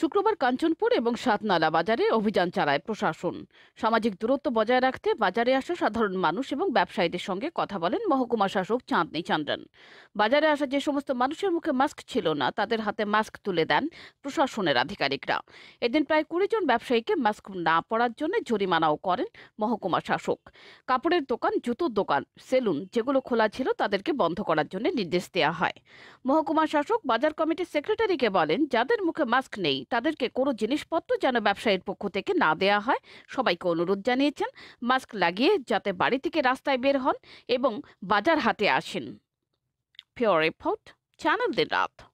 শুক্রবার কাঞ্চনপুর এবং সাতনালা বাজারে অভিযান চালায় প্রশাসন সামাজিক দূরত্ব বজায় রাখতে বাজারে আসা সাধারণ মানুষ এবং ব্যবসায়ীদের সঙ্গে কথা বলেন মহকুমা শাসক চাঁদনি চান্দ্রান বাজারে আসা যে সমস্ত মানুষের মুখে মাস্ক ছিল না তাদের হাতে মাস্ক তুলে দেন প্রশাসনের আধিকারিকরা এদিন প্রায় কুড়ি জন ব্যবসায়ীকে মাস্ক না পরার জন্য জরিমানাও করেন মহকুমা শাসক কাপড়ের দোকান জুতোর দোকান সেলুন যেগুলো খোলা ছিল তাদেরকে বন্ধ করার জন্য নির্দেশ দেওয়া হয় মহকুমা শাসক বাজার কমিটির সেক্রেটারিকে বলেন যাদের মুখে মাস্ক নেই কাজেই তাদেরকে কোনো জিনিসপত্র যেন ব্যবসায়ীর পক্ষ থেকে না দেয়া হয় সবাইকে অনুরোধ জানিয়েছেন মাস্ক লাগিয়ে যাতে বাড়ি থেকে রাস্তায় বের হন এবং বাজার হাতে আসেন পিওর রিপোর্ট চ্যানেল দিন রাত